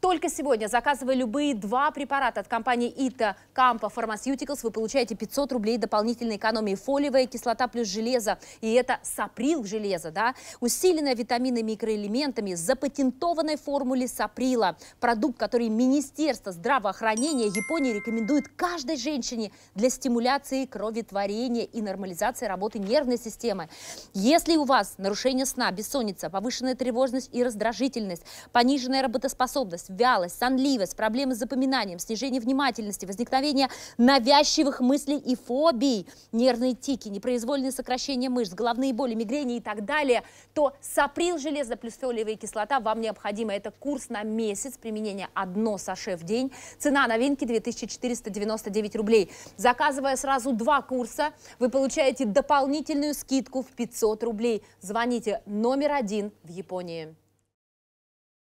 Только сегодня, заказывая любые два препарата от компании ИТА Кампа Pharmaceuticals, вы получаете 500 рублей дополнительной экономии. Фолиевая кислота плюс железо, и это саприл железо, да, усиленная витаминами и микроэлементами, запатентованной формуле саприла. Продукт, который Министерство здравоохранения Японии рекомендует каждой женщине для стимуляции кроветворения и нормализации работы нервной системы. Если у вас нарушение сна, бессонница, повышенная тревожность и раздражительность, пониженная работоспособность, сонливость, вялость, сонливость, проблемы с запоминанием, снижение внимательности, возникновение навязчивых мыслей и фобий, нервные тики, непроизвольные сокращения мышц, головные боли, мигрени и так далее, то саприл железо плюс железоплюстролиевая кислота вам необходима. Это курс на месяц, применение одно саше в день. Цена новинки 2499 рублей. Заказывая сразу два курса, вы получаете дополнительную скидку в 500 рублей. Звоните номер один в Японии.